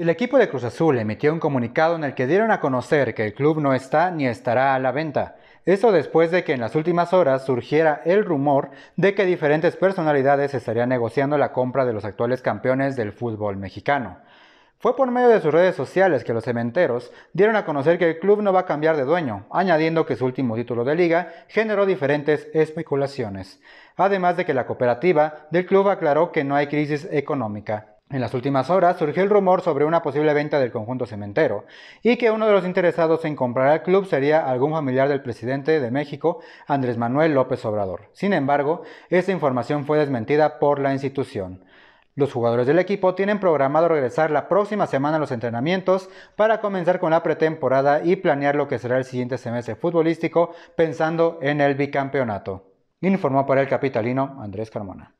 El equipo de Cruz Azul emitió un comunicado en el que dieron a conocer que el club no está ni estará a la venta. Eso después de que en las últimas horas surgiera el rumor de que diferentes personalidades estarían negociando la compra de los actuales campeones del fútbol mexicano. Fue por medio de sus redes sociales que los cementeros dieron a conocer que el club no va a cambiar de dueño, añadiendo que su último título de liga generó diferentes especulaciones. Además de que la cooperativa del club aclaró que no hay crisis económica. En las últimas horas surgió el rumor sobre una posible venta del conjunto cementero y que uno de los interesados en comprar al club sería algún familiar del presidente de México, Andrés Manuel López Obrador. Sin embargo, esta información fue desmentida por la institución. Los jugadores del equipo tienen programado regresar la próxima semana a los entrenamientos para comenzar con la pretemporada y planear lo que será el siguiente semestre futbolístico pensando en el bicampeonato. Informó para el capitalino Andrés Carmona.